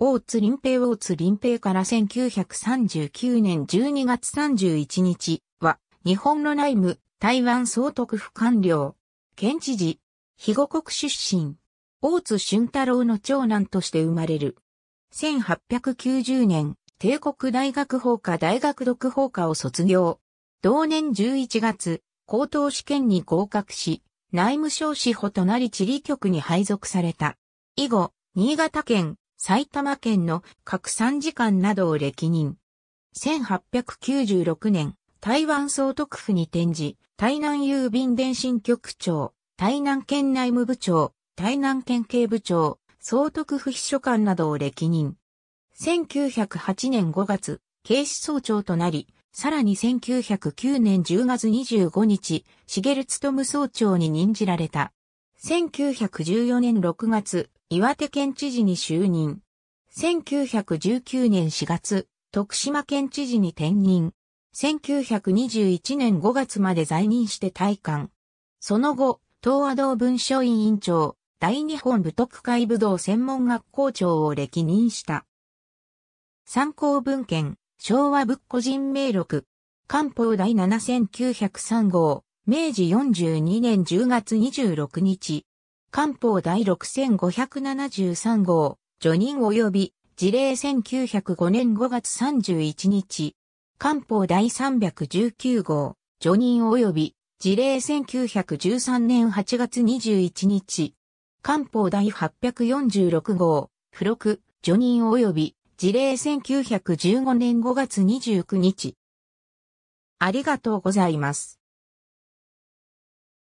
大津林平大津林平から1939年12月31日は、日本の内務、台湾総督府官僚、県知事、肥後国出身、大津俊太郎の長男として生まれる。1890年、帝国大学法科大学読法科を卒業。同年11月、高等試験に合格し、内務省司法となり地理局に配属された。以後、新潟県埼玉県の拡散時間などを歴任。1896年、台湾総督府に転じ、台南郵便電信局長、台南県内務部長、台南県警部長、総督府秘書官などを歴任。1908年5月、警視総長となり、さらに1909年10月25日、茂務総長に任じられた。1914年6月、岩手県知事に就任。1919年4月、徳島県知事に転任。1921年5月まで在任して退官。その後、東和道文書委員長、大日本武徳会武道専門学校長を歴任した。参考文献、昭和仏個人名録、官報第7903号、明治42年10月26日、官報第6573号、除任及び、事例1905年5月31日、官報第319号、除任及び、事例1913年8月21日、官報第846号、付録、除任及び、事例1915年5月29日。ありがとうございます。